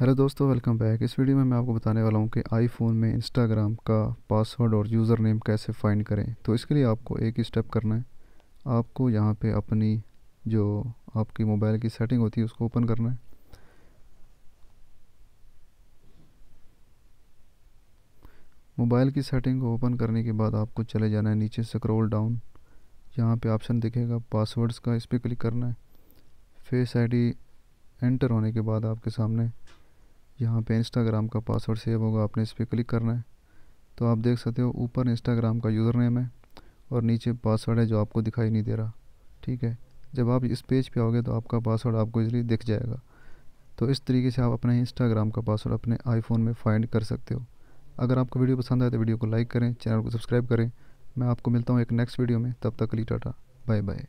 hello दोस्तों welcome back इस video में मैं आपको बताने वाला हूँ कि आईफोन में इंस्टाग्राम का पासवर्ड और यूज़र नेम कैसे फाइंड करें तो इसके लिए आपको एक ही स्टेप करना है आपको यहाँ पे अपनी जो आपकी मोबाइल की सेटिंग होती है उसको ओपन करना है मोबाइल की सेटिंग को ओपन करने के बाद आपको चले जाना है नीचे स्क्रोल डाउन यहाँ पर ऑप्शन दिखेगा पासवर्ड्स का इस पर क्लिक करना है फेस आई एंटर होने के बाद आपके सामने यहाँ पे इंस्टाग्राम का पासवर्ड सेव होगा आपने इस पर क्लिक करना है तो आप देख सकते हो ऊपर इंस्टाग्राम का यूज़र नेम है और नीचे पासवर्ड है जो आपको दिखाई नहीं दे रहा ठीक है जब आप इस पेज पे आओगे तो आपका पासवर्ड आपको इजली दिख जाएगा तो इस तरीके से आप अपने इंस्टाग्राम का पासवर्ड अपने आईफोन में फाइंड कर सकते हो अगर आपको वीडियो पसंद आए तो वीडियो को लाइक करें चैनल को सब्सक्राइब करें मैं आपको मिलता हूँ एक नेक्स्ट वीडियो में तब तक ली टाटा बाय बाय